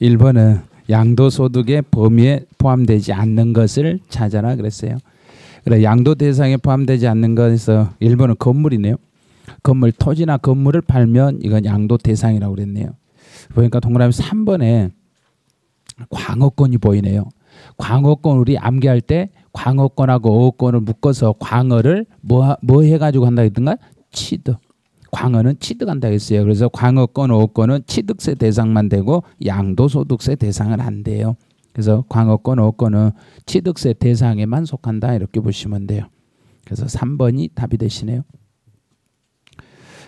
1번은 양도소득의 범위에 포함되지 않는 것을 찾아라 그랬어요. 그래 양도 대상에 포함되지 않는 것에서 1번은 건물이네요. 건물 토지나 건물을 팔면 이건 양도 대상이라고 그랬네요. 보니까 동그라미 3번에 광어권이 보이네요. 광어권 우리 암기할 때 광어권하고 어권을 묶어서 광어를 뭐뭐 뭐 해가지고 한다 했던가? 치도 광어는 취득한다 했어요. 그래서 광어권, 어권은 취득세 대상만 되고 양도소득세 대상은 안 돼요. 그래서 광어권, 어권은 취득세 대상에만 속한다 이렇게 보시면 돼요. 그래서 3번이 답이 되시네요.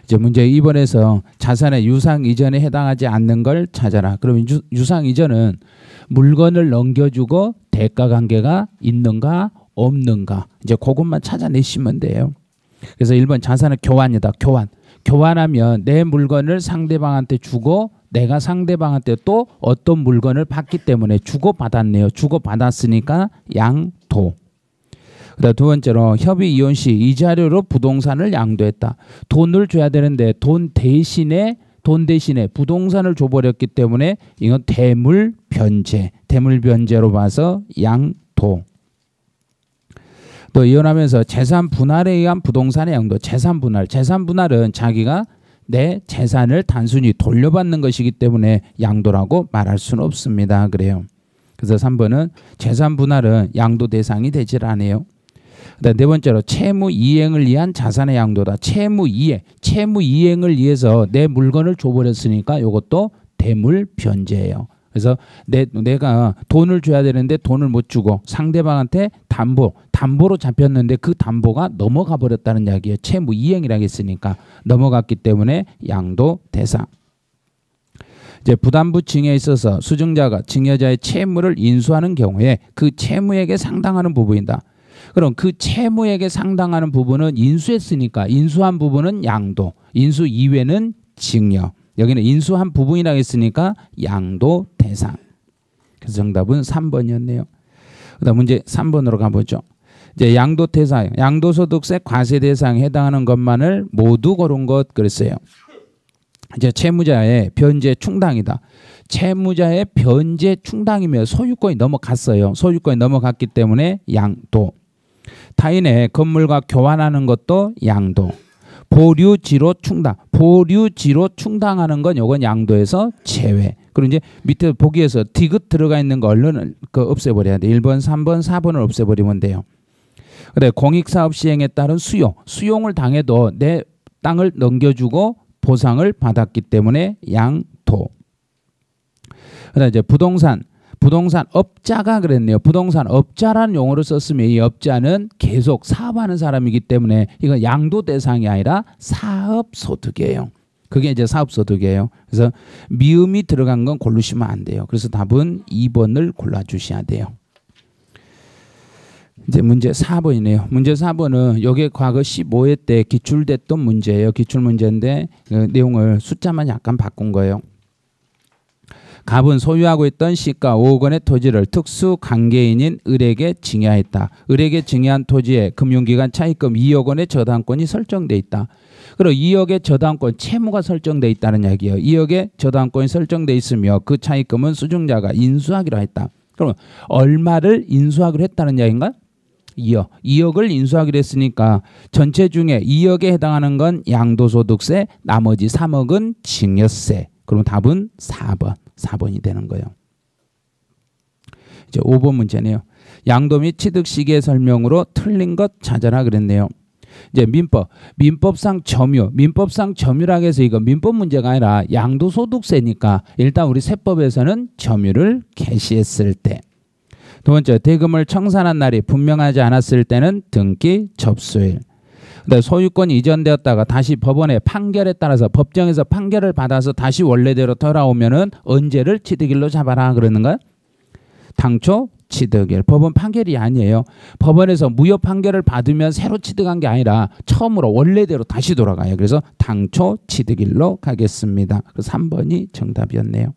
이제 문제 2번에서 자산의 유상 이전에 해당하지 않는 걸 찾아라. 그러면 유, 상 이전은 물건을 넘겨주고 대가 관계가 있는가 없는가 이제 그것만 찾아내시면 돼요. 그래서 1번 자산의 교환이다. 교환. 교환하면 내 물건을 상대방한테 주고 내가 상대방한테 또 어떤 물건을 받기 때문에 주고 받았네요. 주고 받았으니까 양도. 그다음 두 번째로 협의 이혼 시 이자료로 부동산을 양도했다. 돈을 줘야 되는데 돈 대신에 돈 대신에 부동산을 줘버렸기 때문에 이건 대물 변제, 대물 변제로 봐서 양도. 또 이혼하면서 재산 분할에 의한 부동산의 양도 재산 분할 재산 분할은 자기가 내 재산을 단순히 돌려받는 것이기 때문에 양도라고 말할 수는 없습니다. 그래요. 그래서 3번은 재산 분할은 양도 대상이 되질 않아요. 그다음 네 번째로 채무 이행을 위한 자산의 양도다. 채무 이행, 채무 이행을 위해서 내 물건을 줘버렸으니까 이것도 대물 변제예요. 그래서 내, 내가 돈을 줘야 되는데 돈을 못 주고 상대방한테 담보, 담보로 잡혔는데 그 담보가 넘어가 버렸다는 이야기예요. 채무 이행이라고 했으니까 넘어갔기 때문에 양도 대상. 이제 부담부 증여에 있어서 수증자가 증여자의 채무를 인수하는 경우에 그 채무액에 상당하는 부분이다. 그럼 그 채무액에 상당하는 부분은 인수했으니까 인수한 부분은 양도, 인수 이외는 증여. 여기는 인수한 부분이라고 했으니까 양도 대상. 그래서 정답은 3번이었네요. 그다음 문제 3번으로 가보죠. 이제 양도 대상, 양도소득세 과세 대상 해당하는 것만을 모두 고른 것 그랬어요. 이제 채무자의 변제 충당이다. 채무자의 변제 충당이며 소유권이 넘어갔어요. 소유권이 넘어갔기 때문에 양도. 타인의 건물과 교환하는 것도 양도. 보류지로 충당. 보류지로 충당하는 건 요건 양도에서 제외. 그리고 이제 밑에 보기에서 디귿 들어가 있는 거 얼른 그 없애버려야 돼. 1번, 3번, 4번을 없애버리면 돼요. 그래 공익사업 시행에 따른 수용. 수용을 당해도 내 땅을 넘겨주고 보상을 받았기 때문에 양도. 그다음 이제 부동산 부동산 업자가 그랬네요. 부동산 업자라는 용어를 썼으면 이 업자는 계속 사업하는 사람이기 때문에 이건 양도 대상이 아니라 사업 소득이에요. 그게 이제 사업 소득이에요. 그래서 미음이 들어간 건 고르시면 안 돼요. 그래서 답은 2번을 골라 주셔야 돼요. 이제 문제 4번이네요. 문제 4번은 여기 과거 15회 때 기출됐던 문제예요. 기출 문제인데 그 내용을 숫자만 약간 바꾼 거예요. 갑은 소유하고 있던 시가 5억 원의 토지를 특수 관계인인 을에게 증여했다. 을에게 증여한 토지에 금융기관 차입금 2억 원의 저당권이 설정돼 있다. 그리고 2억의 저당권 채무가 설정돼 있다는 이야기예요. 2억의 저당권이 설정돼 있으며 그 차입금은 수증자가 인수하기로 했다. 그러면 얼마를 인수하기로 했다는 이야기인가? 2억. 2억을 인수하기로 했으니까 전체 중에 2억에 해당하는 건 양도소득세, 나머지 3억은 증여세. 그럼 답은 4번. 4번이 되는 거예요. 이제 5번 문제네요. 양도 및 취득 시기의 설명으로 틀린 것 찾아라 그랬네요. 이제 민법, 민법상 점유, 민법상 점유라 해서 이거 민법 문제가 아니라 양도소득세니까 일단 우리 세법에서는 점유를 개시했을 때. 두 번째, 대금을 청산한 날이 분명하지 않았을 때는 등기 접수일. 근 네, 소유권이 이전되었다가 다시 법원의 판결에 따라서 법정에서 판결을 받아서 다시 원래대로 돌아오면은 언제를 취득일로 잡아라 그러는가 당초 취득일. 법원 판결이 아니에요. 법원에서 무효 판결을 받으면 새로 취득한 게 아니라 처음으로 원래대로 다시 돌아가요. 그래서 당초 취득일로 가겠습니다. 그래서 3번이 정답이었네요.